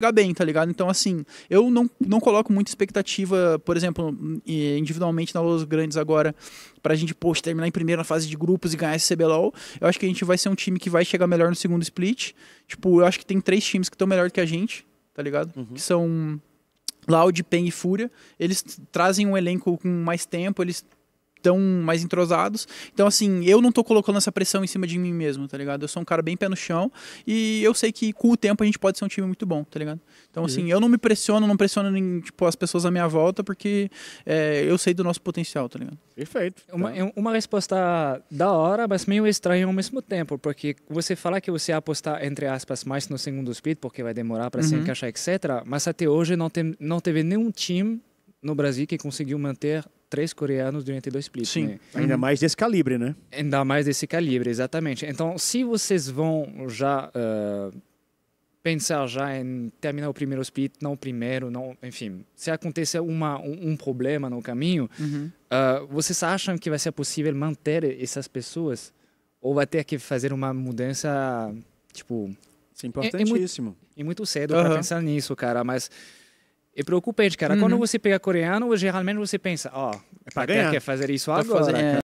jogar bem, tá ligado? Então, assim, eu não, não coloco muita expectativa, por exemplo, individualmente na Los Grandes agora, pra gente, poxa, terminar em primeira fase de grupos e ganhar esse CBLOL. Eu acho que a gente vai ser um time que vai chegar melhor no segundo split. Tipo, eu acho que tem três times que estão melhor que a gente, tá ligado? Uhum. Que são Loud, Pen e Fúria. Eles trazem um elenco com mais tempo, eles tão mais entrosados. Então, assim, eu não tô colocando essa pressão em cima de mim mesmo, tá ligado? Eu sou um cara bem pé no chão e eu sei que com o tempo a gente pode ser um time muito bom, tá ligado? Então, uhum. assim, eu não me pressiono, não pressiono nem, tipo, as pessoas à minha volta, porque é, eu sei do nosso potencial, tá ligado? Perfeito. Uma, uma resposta da hora, mas meio estranha ao mesmo tempo, porque você fala que você apostar, entre aspas, mais no segundo split, porque vai demorar para uhum. se encaixar, etc. Mas até hoje não, tem, não teve nenhum time no Brasil que conseguiu manter três coreanos durante dois splits. Sim, né? ainda uhum. mais desse calibre, né? Ainda mais desse calibre, exatamente. Então, se vocês vão já uh, pensar já em terminar o primeiro split, não o primeiro, não, enfim, se acontecer uma, um, um problema no caminho, uhum. uh, vocês acham que vai ser possível manter essas pessoas ou vai ter que fazer uma mudança, tipo... Isso é, é importantíssimo. E, e muito, e muito cedo uhum. para pensar nisso, cara, mas é preocupante, cara. Uhum. Quando você pega coreano, geralmente você pensa, ó, oh, para quem quer fazer isso agora, é.